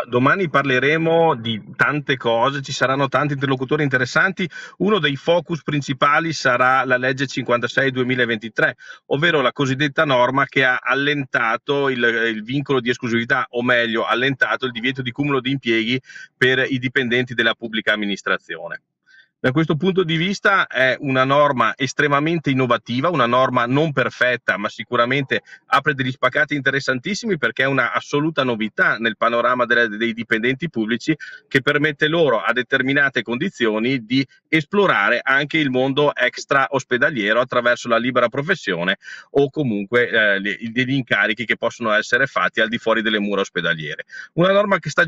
Allora, domani parleremo di tante cose, ci saranno tanti interlocutori interessanti. Uno dei focus principali sarà la legge 56-2023, ovvero la cosiddetta norma che ha allentato il, il vincolo di esclusività, o meglio, allentato il divieto di cumulo di impieghi per i dipendenti della pubblica amministrazione. Da questo punto di vista è una norma estremamente innovativa, una norma non perfetta, ma sicuramente apre degli spaccati interessantissimi perché è una assoluta novità nel panorama delle, dei dipendenti pubblici che permette loro a determinate condizioni di esplorare anche il mondo extra ospedaliero attraverso la libera professione o comunque eh, degli incarichi che possono essere fatti al di fuori delle mura ospedaliere. Una norma che sta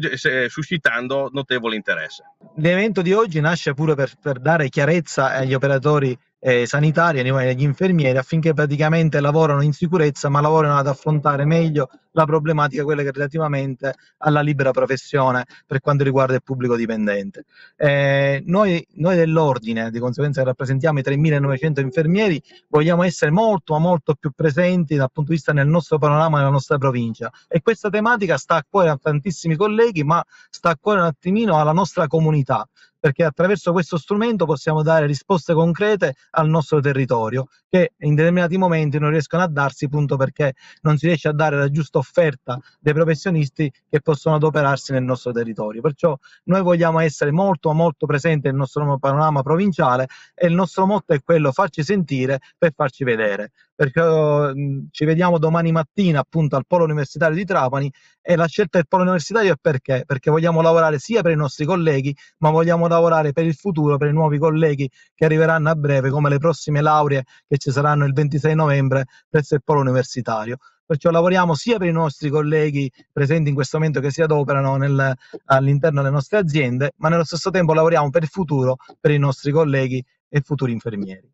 suscitando notevole interesse. L'evento di oggi nasce pure per per dare chiarezza agli operatori eh, sanitari, agli infermieri, affinché praticamente lavorano in sicurezza, ma lavorano ad affrontare meglio la problematica, quella che relativamente alla libera professione per quanto riguarda il pubblico dipendente. Eh, noi, noi, dell'ordine, di conseguenza rappresentiamo i 3.900 infermieri, vogliamo essere molto, ma molto più presenti dal punto di vista del nostro panorama, nella nostra provincia. E questa tematica sta a cuore a tantissimi colleghi, ma sta a cuore un attimino alla nostra comunità perché attraverso questo strumento possiamo dare risposte concrete al nostro territorio che in determinati momenti non riescono a darsi appunto perché non si riesce a dare la giusta offerta dei professionisti che possono adoperarsi nel nostro territorio. Perciò noi vogliamo essere molto molto presenti nel nostro panorama provinciale e il nostro motto è quello farci sentire per farci vedere. Perché uh, ci vediamo domani mattina appunto al Polo Universitario di Trapani e la scelta del Polo Universitario è perché? Perché vogliamo lavorare sia per i nostri colleghi ma vogliamo lavorare per il futuro, per i nuovi colleghi che arriveranno a breve, come le prossime lauree che ci saranno il 26 novembre presso il Polo Universitario. Perciò lavoriamo sia per i nostri colleghi presenti in questo momento che si adoperano nel, all'interno delle nostre aziende, ma nello stesso tempo lavoriamo per il futuro, per i nostri colleghi e futuri infermieri.